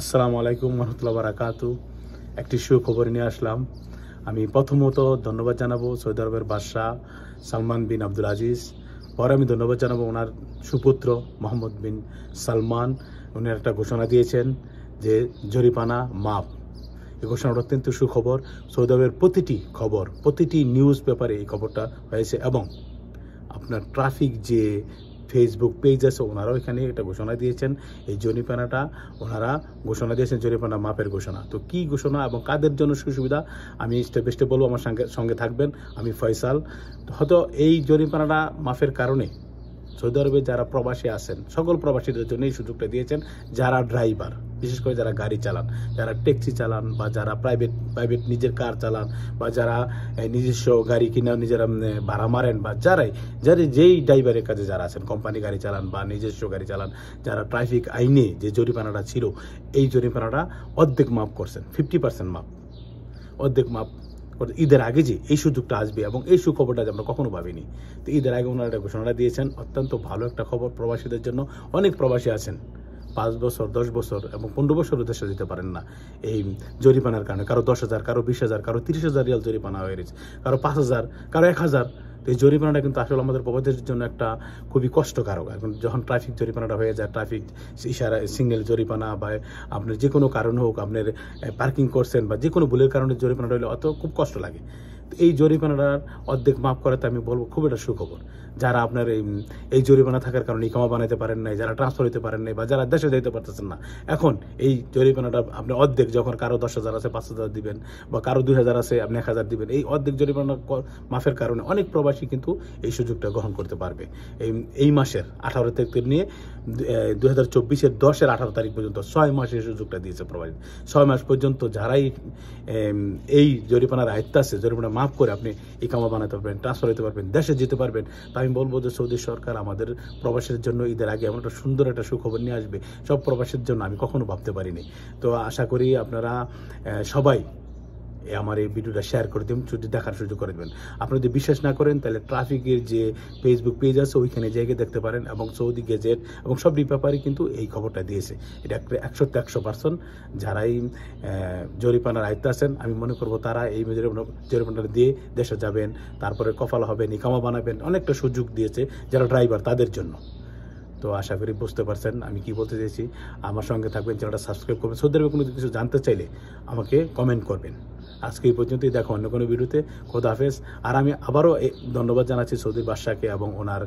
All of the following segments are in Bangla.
আসসালামু আলাইকুম রহমতুল্লাহ বারাকাত একটি সুখবর নিয়ে আসলাম আমি প্রথমত ধন্যবাদ জানাবো সৌদি আরবের বাদশাহ সালমান বিন আব্দুল আজিজ পরে আমি ধন্যবাদ জানাবো ওনার সুপুত্র মোহাম্মদ বিন সালমান উনি একটা ঘোষণা দিয়েছেন যে জরিপানা মাপ এই ঘোষণাটা অত্যন্ত সুখবর সৌদি আরবের প্রতিটি খবর প্রতিটি নিউজ পেপারে এই খবরটা হয়েছে এবং আপনার ট্রাফিক যে ফেসবুক পেজ আছে ওনারাও এখানে একটা ঘোষণা দিয়েছেন এই জরিপানাটা ওনারা ঘোষণা দিয়েছেন জরিপানা মাপের ঘোষণা তো কি ঘোষণা এবং কাদের জন্য সুবিধা আমি স্টেপ স্টেপ বলবো আমার সঙ্গে সঙ্গে থাকবেন আমি ফয়সাল হয়তো এই জরিপানাটা মাফের কারণে সৌদি আরবে যারা প্রবাসী আছেন সকল প্রবাসীদের জন্য এই সুযোগটা দিয়েছেন যারা ড্রাইভার বিশেষ করে যারা গাড়ি চালান যারা ট্যাক্সি চালান বা যারা প্রাইভেট প্রাইভেট নিজের কার চালান বা যারা নিজস্ব গাড়ি কিনা নিজেরা ভাড়া মারেন বা যারাই যারা যেই ড্রাইভারের কাছে যারা আছেন কোম্পানি গাড়ি চালান বা নিজস্ব গাড়ি চালান যারা ট্রাফিক আইনে যে জরিমানাটা ছিল এই জরিমানাটা অর্ধেক মাপ করছেন ফিফটি পার্সেন্ট মাপ অর্ধেক মাপ ঈদের আগে যে এই সুযোগটা আসবে এবং এই সুখবরটা আমরা কখনো ভাবিনি তো ঈদের আগে ওনারা একটা ঘোষণাটা দিয়েছেন অত্যন্ত ভালো একটা খবর প্রবাসীদের জন্য অনেক প্রবাসী আছেন পাঁচ বছর দশ বছর এবং পনেরো বছর দেশে দিতে পারেন না এই জরিমানার কারণে কারো দশ হাজার কারো বিশ হাজার কারো তিরিশ হাজার রিয়াল জরিমানা হয়ে গেছে কারো পাঁচ হাজার কারো এক হাজার তো এই জরিমানাটা কিন্তু আসলে আমাদের প্রবাদের জন্য একটা খুবই কষ্টকারক এখন যখন ট্রাফিক জরিমানাটা হয়ে যায় ট্রাফিক ইশারা সিঙ্গেল জরিমানা বা আপনার যে কোনো কারণ হোক আপনার পার্কিং করছেন বা যে কোনো ভুলের কারণে জরিমানাটা হলে অত খুব কষ্ট লাগে এই জরিমানাটার অর্ধেক মাফ করাতে আমি বলবো খুব একটা সুখবর যারা আপনার এই এই জরিমানা থাকার কারণে ইকামা বানাতে পারেন নাই যারা ট্রান্সফার হতে পারেন নাই বা যারা দেশে যেতে পারতেছেন না এখন এই জরিমানাটা আপনি অর্ধেক যখন কারো দশ হাজার আছে পাঁচ হাজার দিবেন বা কারো দুই হাজার আছে আপনি এক হাজার দিবেন এই অর্ধেক জরিমানা মাফের কারণে অনেক প্রবাসী কিন্তু এই সুযোগটা গ্রহণ করতে পারবে এই এই মাসের আঠারো তারিখ নিয়ে দু হাজার চব্বিশের দশের আঠারো তারিখ পর্যন্ত ছয় মাসের সুযোগটা দিয়েছে প্রবাসী ছয় মাস পর্যন্ত যারাই এই জরিমানার আয়ত্ত আছে জরিমানা মাফ করে আপনি ইকামা বানাতে পারবেন ট্রান্সফার হতে পারবেন দেশে যেতে পারবেন তা আমি বলবো যে সৌদি সরকার আমাদের প্রবাসের জন্য ঈদের আগে এমন একটা সুন্দর একটা সুখবর নিয়ে আসবে সব প্রবাসের জন্য আমি কখনো ভাবতে পারিনি তো আশা করি আপনারা সবাই আমার এই ভিডিওটা শেয়ার করে দেবেন যদি দেখার সুযোগ করে দেবেন আপনি যদি বিশ্বাস না করেন তাহলে ট্রাফিকের যে ফেসবুক পেজ আছে ওইখানে জায়গায় দেখতে পারেন এবং সৌদি গেজেট এবং সব ব্যাপারে কিন্তু এই খবরটা দিয়েছে এটা একটা একশো একশো পার্সেন্ট যারাই জরিপানার আয়ত্ত আছেন আমি মনে করব তারা এই জরিপানাটা দিয়ে দেশে যাবেন তারপরে কফাল হবে নিকামা বানাবেন অনেকটা সুযোগ দিয়েছে যারা ড্রাইভার তাদের জন্য তো আশা করি বুঝতে পারছেন আমি কি বলতে চাইছি আমার সঙ্গে থাকবেন চ্যানেলটা সাবস্ক্রাইব করবেন সৌদি আরবে কোনো কিছু জানতে চাইলে আমাকে কমেন্ট করবেন আজকে এই পর্যন্তই দেখো অন্য কোনো ভিডিওতে খোদা হাফেজ আর আমি আবারও ধন্যবাদ জানাচ্ছি সৌদির বাদশাকে এবং ওনার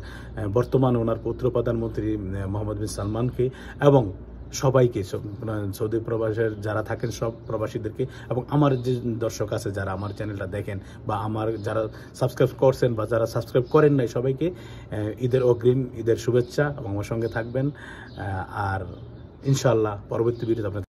বর্তমান ওনার পুত্র প্রধানমন্ত্রী মোহাম্মদ বিন সালমানকে এবং সবাইকে মানে সৌদি প্রবাসের যারা থাকেন সব প্রবাসীদেরকে এবং আমার যে দর্শক আছে যারা আমার চ্যানেলটা দেখেন বা আমার যারা সাবস্ক্রাইব করছেন বা যারা সাবস্ক্রাইব করেন নাই সবাইকে ঈদের অগ্রিম ঈদের শুভেচ্ছা এবং আমার সঙ্গে থাকবেন আর ইনশাল্লাহ পরবর্তী ভিডিও আপনার